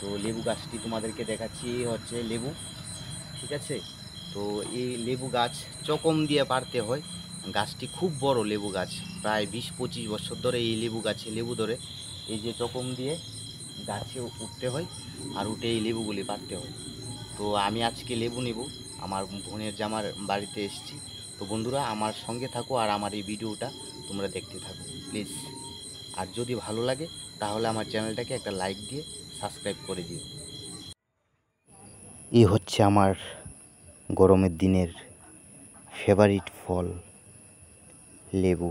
তো লেবু গাছটি তোমাদেরকে দেখাচ্ছি হচ্ছে লেবু ঠিক আছে তো এই লেবু গাছ চকম দিয়ে পারতে হয় গাছটি খুব বড় লেবু গাছ প্রায় বিশ পঁচিশ বছর ধরে এই লেবু গাছে লেবু ধরে এই যে চকম দিয়ে গাছে উঠতে হয় আর উঠে এই লেবুগুলি পারতে হয় তো আমি আজকে লেবু নেব আমার বোনের জামার বাড়িতে এসেছি তো বন্ধুরা আমার সঙ্গে থাকো আর আমার এই ভিডিওটা তোমরা দেখতে থাকো প্লিজ আর যদি ভালো লাগে তাহলে আমার চ্যানেলটাকে একটা লাইক দিয়ে সাবস্ক্রাইব করে দিও এই হচ্ছে আমার গরমের দিনের ফেভারিট ফল লেবু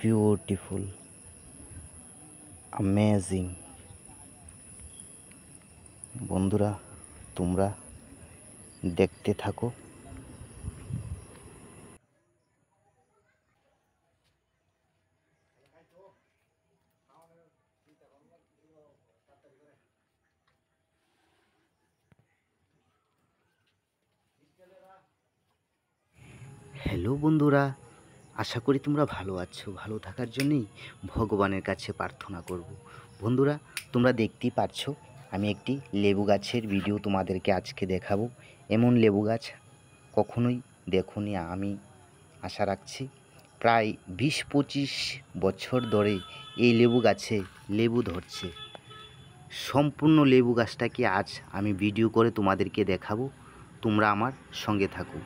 বিউটিফুল অ্যামেজিং বন্ধুরা তোমরা দেখতে থাকো হ্যালো বন্ধুরা আশা করি তোমরা ভালো আছো ভালো থাকার জন্যই ভগবানের কাছে প্রার্থনা করব বন্ধুরা তোমরা দেখতেই পাচ্ছ আমি একটি লেবু গাছের ভিডিও তোমাদেরকে আজকে দেখাবো এমন লেবু গাছ কখনোই দেখো আমি আশা রাখছি প্রায় বিশ পঁচিশ বছর ধরে এই লেবু গাছে লেবু ধরছে সম্পূর্ণ লেবু গাছটাকে আজ আমি ভিডিও করে তোমাদেরকে দেখাবো তোমরা আমার সঙ্গে থাকো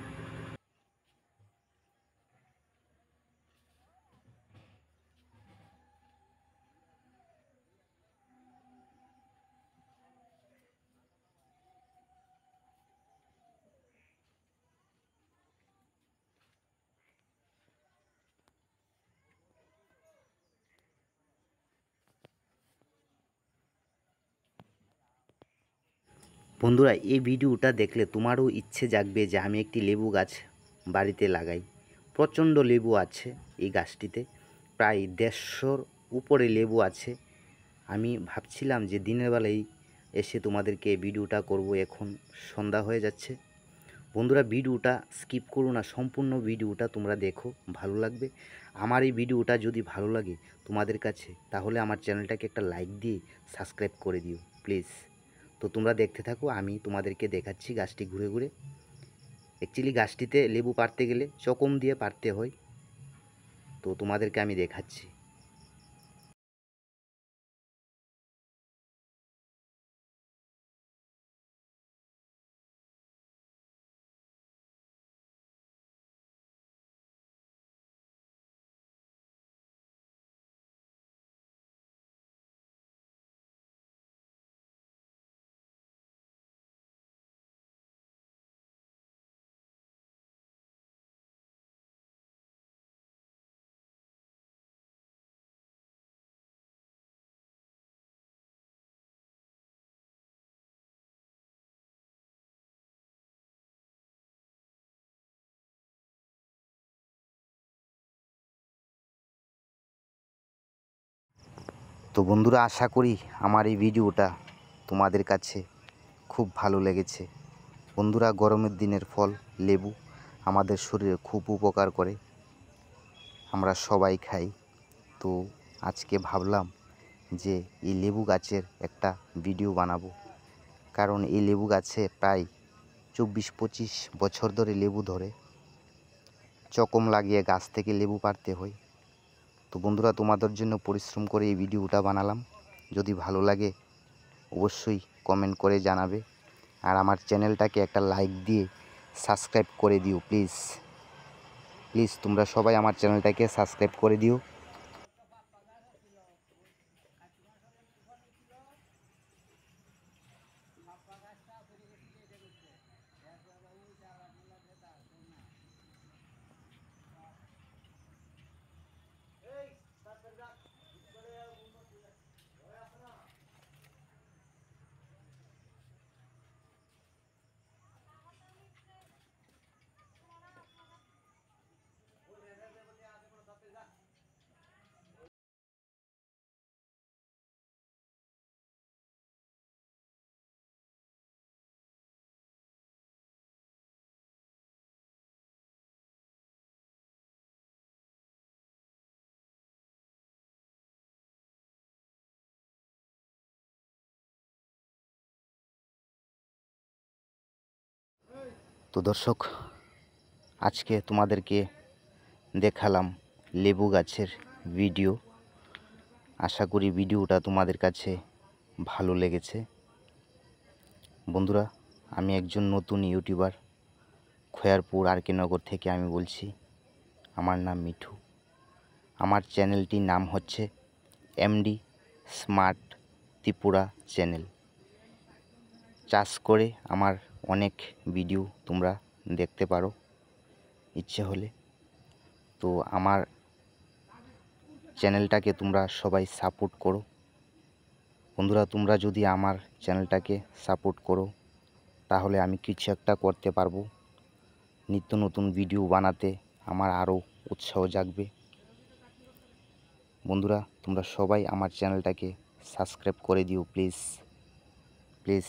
বন্ধুরা এই ভিডিওটা দেখলে তোমারও ইচ্ছে জাগবে যে আমি একটি লেবু গাছ বাড়িতে লাগাই প্রচণ্ড লেবু আছে এই গাছটিতে প্রায় দেড়শোর উপরে লেবু আছে আমি ভাবছিলাম যে দিনের বেলায় এসে তোমাদেরকে ভিডিওটা করব এখন সন্ধ্যা হয়ে যাচ্ছে বন্ধুরা ভিডিওটা স্কিপ করো না সম্পূর্ণ ভিডিওটা তোমরা দেখো ভালো লাগবে আমার এই ভিডিওটা যদি ভালো লাগে তোমাদের কাছে তাহলে আমার চ্যানেলটাকে একটা লাইক দিয়ে সাবস্ক্রাইব করে দিও প্লিজ তো তোমরা দেখতে থাকো আমি তোমাদেরকে দেখাচ্ছি গাছটি ঘুরে ঘুরে অ্যাকচুয়ালি গাছটিতে লেবু পারতে গেলে চকম দিয়ে পারতে হয় তো তোমাদেরকে আমি দেখাচ্ছি তো বন্ধুরা আশা করি আমার এই ভিডিওটা তোমাদের কাছে খুব ভালো লেগেছে বন্ধুরা গরমের দিনের ফল লেবু আমাদের শরীরে খুব উপকার করে আমরা সবাই খাই তো আজকে ভাবলাম যে এই লেবু গাছের একটা ভিডিও বানাবো কারণ এই লেবু গাছে প্রায় চব্বিশ পঁচিশ বছর ধরে লেবু ধরে চকম লাগিয়ে গাছ থেকে লেবু পারতে হয় তো বন্ধুরা তোমাদের জন্য পরিশ্রম করে এই ভিডিওটা বানালাম যদি ভালো লাগে অবশ্যই কমেন্ট করে জানাবে আর আমার চ্যানেলটাকে একটা লাইক দিয়ে সাবস্ক্রাইব করে দিও প্লিজ প্লিজ তোমরা সবাই আমার চ্যানেলটাকে সাবস্ক্রাইব করে দিও তো দর্শক আজকে তোমাদেরকে দেখালাম লেবু গাছের ভিডিও আশা করি ভিডিওটা তোমাদের কাছে ভালো লেগেছে বন্ধুরা আমি একজন নতুন ইউটিউবার খয়ারপুর আর নগর থেকে আমি বলছি আমার নাম মিঠু আমার চ্যানেলটির নাম হচ্ছে এমডি স্মার্ট ত্রিপুরা চ্যানেল চাষ করে আমার অনেক ভিডিও তোমরা দেখতে পারো ইচ্ছে হলে তো আমার চ্যানেলটাকে তোমরা সবাই সাপোর্ট করো বন্ধুরা তোমরা যদি আমার চ্যানেলটাকে সাপোর্ট করো তাহলে আমি কিছু একটা করতে পারবো নিত্য নতুন ভিডিও বানাতে আমার আরও উৎসাহ জাগবে বন্ধুরা তোমরা সবাই আমার চ্যানেলটাকে সাবস্ক্রাইব করে দিও প্লিজ প্লিজ